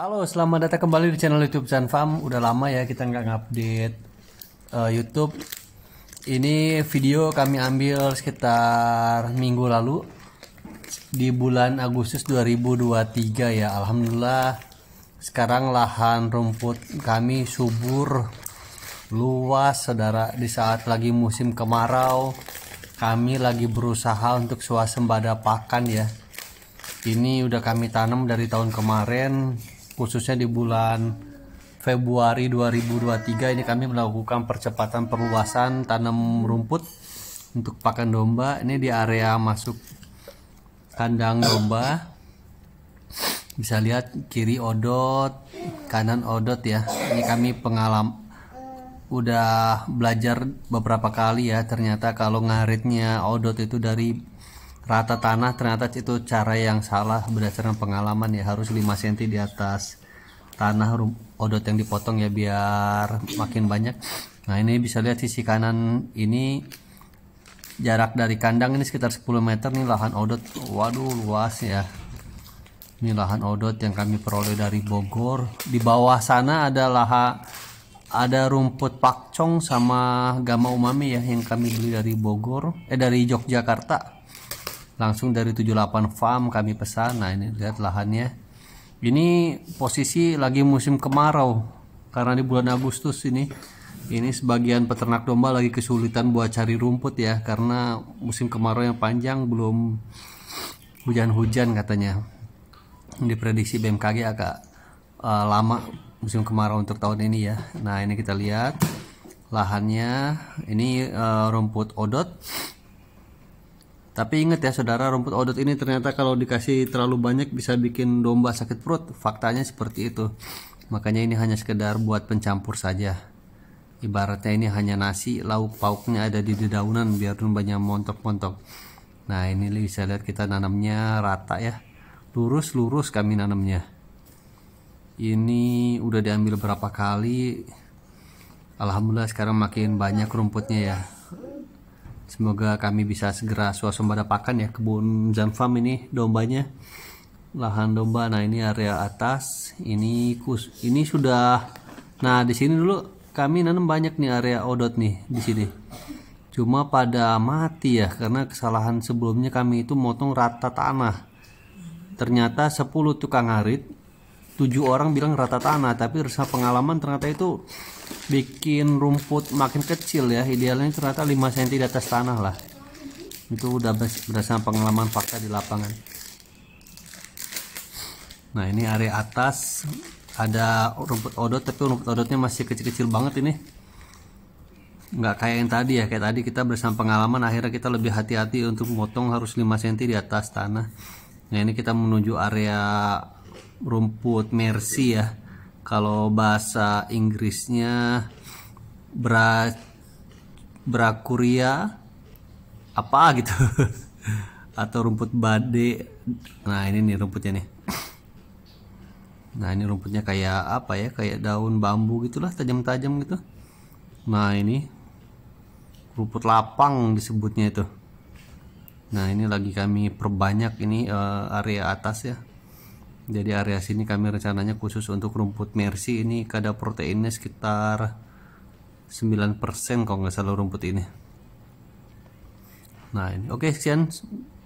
Halo, selamat datang kembali di channel YouTube chan farm Udah lama ya kita nggak ngupdate uh, YouTube. Ini video kami ambil sekitar minggu lalu di bulan Agustus 2023 ya. Alhamdulillah sekarang lahan rumput kami subur luas saudara di saat lagi musim kemarau kami lagi berusaha untuk swasembada pakan ya ini udah kami tanam dari tahun kemarin khususnya di bulan Februari 2023 ini kami melakukan percepatan perluasan tanam rumput untuk pakan domba ini di area masuk kandang domba bisa lihat kiri odot kanan odot ya ini kami pengalam udah belajar beberapa kali ya ternyata kalau ngaritnya odot itu dari rata tanah ternyata itu cara yang salah berdasarkan pengalaman ya harus 5 cm di atas tanah odot yang dipotong ya biar makin banyak nah ini bisa lihat sisi kanan ini jarak dari kandang ini sekitar 10 meter nih lahan odot waduh luas ya ini lahan odot yang kami peroleh dari Bogor di bawah sana ada lahan ada rumput pakcong sama gama umami ya yang kami beli dari Bogor eh dari Yogyakarta langsung dari 78 farm kami pesan nah ini lihat lahannya ini posisi lagi musim kemarau karena di bulan Agustus ini ini sebagian peternak domba lagi kesulitan buat cari rumput ya karena musim kemarau yang panjang belum hujan-hujan katanya diprediksi BMKG agak uh, lama musim kemarau untuk tahun ini ya nah ini kita lihat lahannya ini uh, rumput odot tapi ingat ya saudara, rumput odot ini ternyata kalau dikasih terlalu banyak bisa bikin domba sakit perut. Faktanya seperti itu. Makanya ini hanya sekedar buat pencampur saja. Ibaratnya ini hanya nasi, lauk pauknya ada di dedaunan biar dombanya montok-montok. Nah ini bisa lihat kita nanamnya rata ya. Lurus-lurus kami nanamnya. Ini udah diambil berapa kali. Alhamdulillah sekarang makin banyak rumputnya ya. Semoga kami bisa segera suasembada pakan ya kebun jam farm ini dombanya lahan domba. Nah ini area atas, ini kus, ini sudah. Nah di sini dulu kami nanam banyak nih area odot nih di sini. Cuma pada mati ya karena kesalahan sebelumnya kami itu motong rata tanah. Ternyata 10 tukang arit tujuh orang bilang rata tanah tapi resah pengalaman ternyata itu bikin rumput makin kecil ya idealnya ternyata 5 cm di atas tanah lah itu udah berdasarkan pengalaman fakta di lapangan nah ini area atas ada rumput odot tapi rumput odotnya masih kecil-kecil banget ini nggak kayak yang tadi ya kayak tadi kita bersama pengalaman akhirnya kita lebih hati-hati untuk memotong harus 5 cm di atas tanah nah ini kita menuju area rumput mercy ya kalau bahasa Inggrisnya bra brakuria apa gitu atau rumput bade nah ini nih rumputnya nih nah ini rumputnya kayak apa ya kayak daun bambu gitulah tajam-tajam gitu nah ini rumput lapang disebutnya itu nah ini lagi kami perbanyak ini uh, area atas ya jadi area sini kami rencananya khusus untuk rumput mercy ini kadar proteinnya sekitar 9% kalau nggak salah rumput ini. Nah ini oke okay, sekian